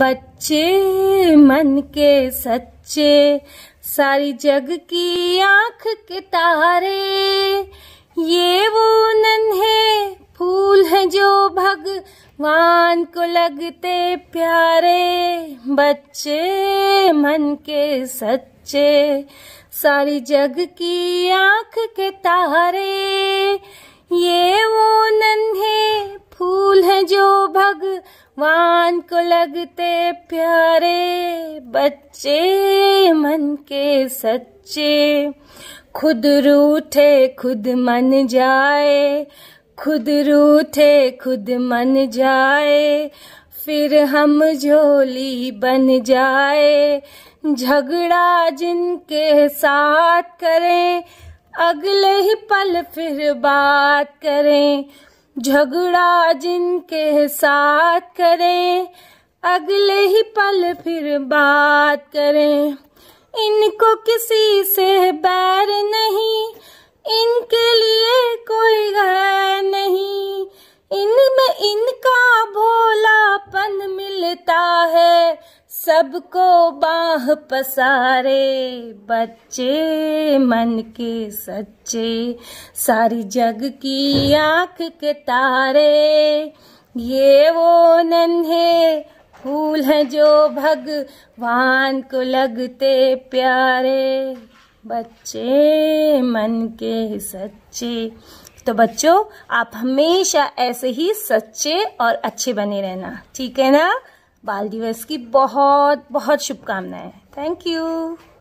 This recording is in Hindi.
बच्चे मन के सच्चे सारी जग की आंख के तारे ये वो नन्हे फूल हैं जो भगवान को लगते प्यारे बच्चे मन के सच्चे सारी जग की आंख के तारे ये वो नन्हे फूल हैं जो भग वान को लगते प्यारे बच्चे मन के सच्चे खुद रूठे खुद मन जाए खुद रूठे खुद मन जाए फिर हम झोली बन जाए झगड़ा जिनके साथ करें अगले ही पल फिर बात करें झगड़ा जिनके साथ करें अगले ही पल फिर बात करें इनको किसी से बैर नहीं इनके लिए कोई घर नहीं इनमें इनका भोलापन मिलता सबको बाह पसारे बच्चे मन के सच्चे सारी जग की आंख के तारे ये वो नन्हे फूल हैं जो भगवान को लगते प्यारे बच्चे मन के सच्चे तो बच्चों आप हमेशा ऐसे ही सच्चे और अच्छे बने रहना ठीक है ना बाल दिवस की बहुत बहुत शुभकामनाएं थैंक यू